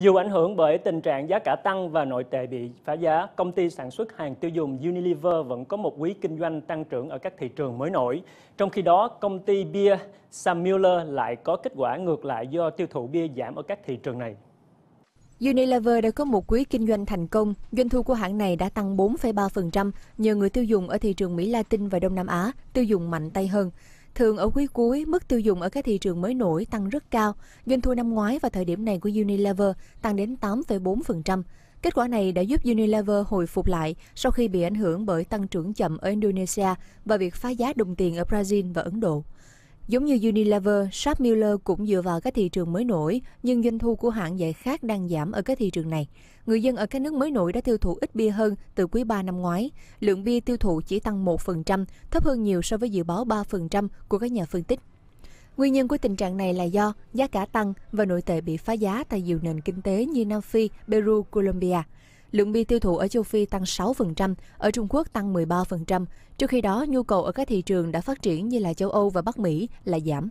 Dù ảnh hưởng bởi tình trạng giá cả tăng và nội tệ bị phá giá, công ty sản xuất hàng tiêu dùng Unilever vẫn có một quý kinh doanh tăng trưởng ở các thị trường mới nổi. Trong khi đó, công ty bia Sam Miller lại có kết quả ngược lại do tiêu thụ bia giảm ở các thị trường này. Unilever đã có một quý kinh doanh thành công, doanh thu của hãng này đã tăng 4,3% nhờ người tiêu dùng ở thị trường Mỹ Latin và Đông Nam Á tiêu dùng mạnh tay hơn. Thường ở quý cuối, mức tiêu dùng ở các thị trường mới nổi tăng rất cao. Doanh thu năm ngoái và thời điểm này của Unilever tăng đến 8,4%. Kết quả này đã giúp Unilever hồi phục lại sau khi bị ảnh hưởng bởi tăng trưởng chậm ở Indonesia và việc phá giá đồng tiền ở Brazil và Ấn Độ. Giống như Unilever, Sharp Miller cũng dựa vào các thị trường mới nổi, nhưng doanh thu của hãng giải khác đang giảm ở các thị trường này. Người dân ở các nước mới nổi đã tiêu thụ ít bia hơn từ quý 3 năm ngoái. Lượng bia tiêu thụ chỉ tăng 1%, thấp hơn nhiều so với dự báo 3% của các nhà phân tích. Nguyên nhân của tình trạng này là do giá cả tăng và nội tệ bị phá giá tại nhiều nền kinh tế như Nam Phi, Peru, Colombia lượng bia tiêu thụ ở châu Phi tăng 6%, ở Trung Quốc tăng 13%. Trong khi đó, nhu cầu ở các thị trường đã phát triển như là châu Âu và Bắc Mỹ là giảm.